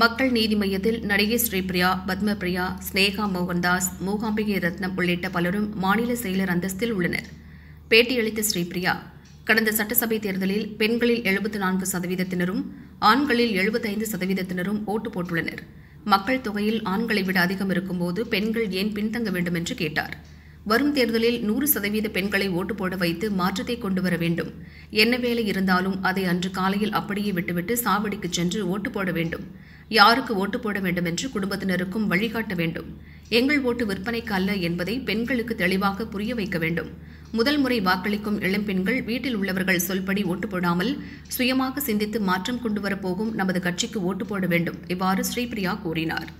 மக்கள் நீதி மையத்தில் நடிகை ஸ்ரீபிரியா பத்மபிரியா ஸ்னேகா மோகன்தாஸ் மூகாம்பிகை ரத்னம் உள்ளிட்ட பலரும் மாநில செயலர் அந்தஸ்தில் உள்ளனர் பேட்டியளித்த ஸ்ரீபிரியா கடந்த சட்டசபை தேர்தலில் பெண்களில் எழுபத்தி நான்கு சதவீதத்தினரும் ஆண்களில் எழுபத்தைந்து சதவீதத்தினரும் ஓட்டு போட்டுள்ளனர் மக்கள் தொகையில் ஆண்களை விட அதிகம் இருக்கும்போது பெண்கள் ஏன் பின்தங்க வேண்டும் என்று கேட்டார் வரும் தேர்தலில் நூறு சதவீத பெண்களை ஓட்டு போட வைத்து மாற்றத்தை கொண்டு வர வேண்டும் என்ன வேலை இருந்தாலும் அதை அன்று காலையில் அப்படியே விட்டுவிட்டு சாவடிக்கு சென்று ஓட்டு போட வேண்டும் யாருக்கு ஓட்டு போட வேண்டும் என்று குடும்பத்தினருக்கும் வழிகாட்ட வேண்டும் எங்கள் ஓட்டு விற்பனைக்கு அல்ல என்பதை பெண்களுக்கு தெளிவாக புரிய வைக்க வேண்டும் முதல் முறை வாக்களிக்கும் இளம்பெண்கள் வீட்டில் உள்ளவர்கள் சொல்படி ஓட்டு போடாமல் சுயமாக சிந்தித்து மாற்றம் கொண்டு வரப்போகும் நமது கட்சிக்கு ஓட்டு போட வேண்டும் இவ்வாறு ஸ்ரீபிரியா கூறினார்